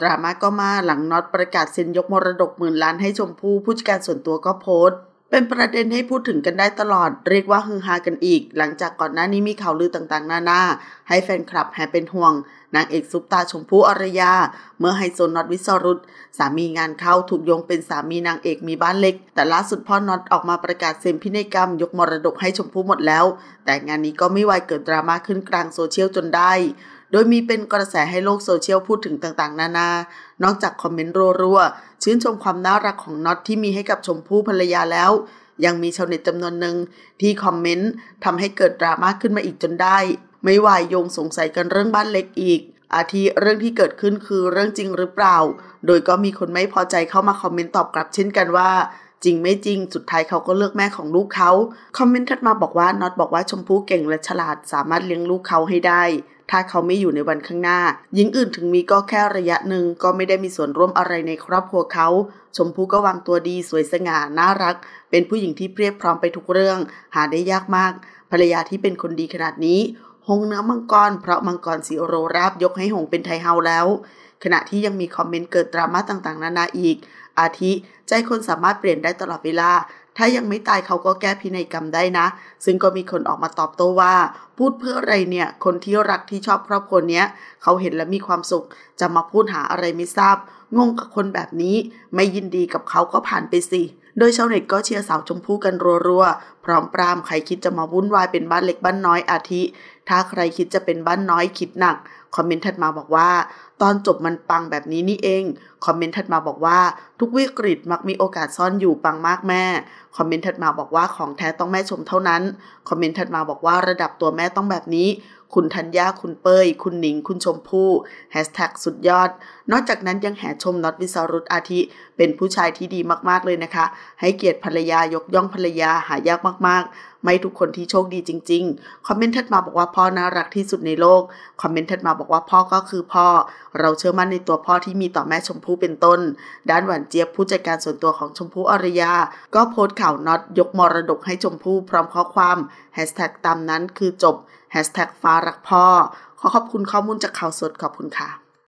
ดราม่าก็มาหลังน็อตประกาศเซ็นยกมรดกหมื่นล้านให้ชมพู่ผู้จัดการส่วนตัวก็โพสต์เป็นประเด็นให้พูดถึงกันได้ตลอด เรียกว่าฮือฮากันอีก หลังจากก่อนหน้านี้มีข่าวลือต่างๆนานาให้แฟนคลับแห่เป็นห่วง นางเอกซุปตาชมพู่อรยา เมื่อไฮโซน็อตวิศรุตสามีงานเข้า ถูกโยงเป็นสามีนางเอกมีบ้านเล็ก แต่ล่าสุดพ่อน็อตออกมาประกาศเซ็นพินัยกรรมยกมรดกให้ชมพู่หมดแล้ว แต่งานนี้ก็ไม่ไวเกิดดราม่าขึ้นกลางโซเชียลจนได้โดยมีเป็นกระแสให้โลกโซเชียลพูดถึงต่างๆนานา นอกจากคอมเมนต์รัวๆ ชื่นชมความน่ารักของน็อตที่มีให้กับชมพู่ภรรยาแล้ว ยังมีชาวเน็ตจำนวนหนึ่ง ที่คอมเมนต์ทำให้เกิดดราม่าขึ้นมาอีกจนได้ ไม่วายโยงสงสัยกันเรื่องบ้านเล็กอีก อาทิเรื่องที่เกิดขึ้นคือเรื่องจริงหรือเปล่า โดยก็มีคนไม่พอใจเข้ามาคอมเมนต์ตอบกลับเช่นกันว่า จริงไม่จริง สุดท้ายเขาก็เลือกแม่ของลูกเขาคอมเมนต์ถัดมาบอกว่าน็อตบอกว่าชมพู่เก่งและฉลาดสามารถเลี้ยงลูกเขาให้ได้ถ้าเขาไม่อยู่ในวันข้างหน้าหญิงอื่นถึงมีก็แค่ระยะหนึ่ง ก็ไม่ได้มีส่วนร่วมอะไรในครอบครัวเขา ชมพู่ก็วางตัวดี สวยสง่าน่ารัก เป็นผู้หญิงที่เพียบพร้อมไปทุกเรื่อง หาได้ยากมาก ภรรยาที่เป็นคนดีขนาดนี้ หงเนื้อมังกร เพราะมังกรสีโรราบยกให้หงเป็นไทเฮาแล้ว ขณะที่ยังมีคอมเมนต์เกิดดราม่าต่างๆ นานาอีก อาทิ ใจคนสามารถเปลี่ยนได้ตลอดเวลาถ้ายังไม่ตายเขาก็แก้พินัยกรรมได้นะ ซึ่งก็มีคนออกมาตอบโต้ว่า พูดเพื่ออะไรเนี่ยคนที่รักที่ชอบครอบครัวเนี้ยเขาเห็นและมีความสุขจะมาพูดหาอะไรไม่ทราบ งงกับคนแบบนี้ ไม่ยินดีกับเขาก็ผ่านไปสิ โดยชาวเน็ตก็เชียร์สาวชมพู่กันรัวๆพร้อมปรามใครคิดจะมาวุ่นวายเป็นบ้านเล็กบ้านน้อยอาทิ ถ้าใครคิดจะเป็นบ้านน้อยคิดหนักคอมเมนต์ถัดมาบอกว่า ตอนจบมันปังแบบนี้นี่เอง คอมเมนต์ถัดมาบอกว่า ทุกวิกฤตมักมีโอกาสซ่อนอยู่ปังมากแม่ คอมเมนต์ถัดมาบอกว่าของแท้ต้องแม่ชมเท่านั้น คอมเมนต์ถัดมาบอกว่าระดับตัวแม่ต้องแบบนี้ คุณธัญญาคุณเป้ย คุณหนิง คุณชมพู่แฮชแท็กสุดยอด นอกจากนั้นยังแห่ชมน็อตวิสรุตอาทิเป็นผู้ชายที่ดีมาก ๆเลยนะคะ ให้เกียรติภรรยายกย่องภรรยาหายากมาก ๆไม่ทุกคนที่โชคดีจริงๆ คอมเมนต์ทัดมาบอกว่าพ่อน่ารักที่สุดในโลก คอมเมนต์ทัดมาบอกว่าพ่อก็คือพ่อ เราเชื่อมั่นในตัวพ่อที่มีต่อแม่ชมพู่เป็นต้น ด้านหวานเจี๊ยบผู้จัดการส่วนตัวของชมพู่อรรยา ก็โพสต์ข่าวน็อต ยกมรดกให้ชมพู่พร้อมข้อความแฮชแท็กตามนั้นคือจบแฮชแท็กฟ้ารักพ่อ ขอขอบคุณข้อมูลจากข่าวสดขอบคุณค่ะ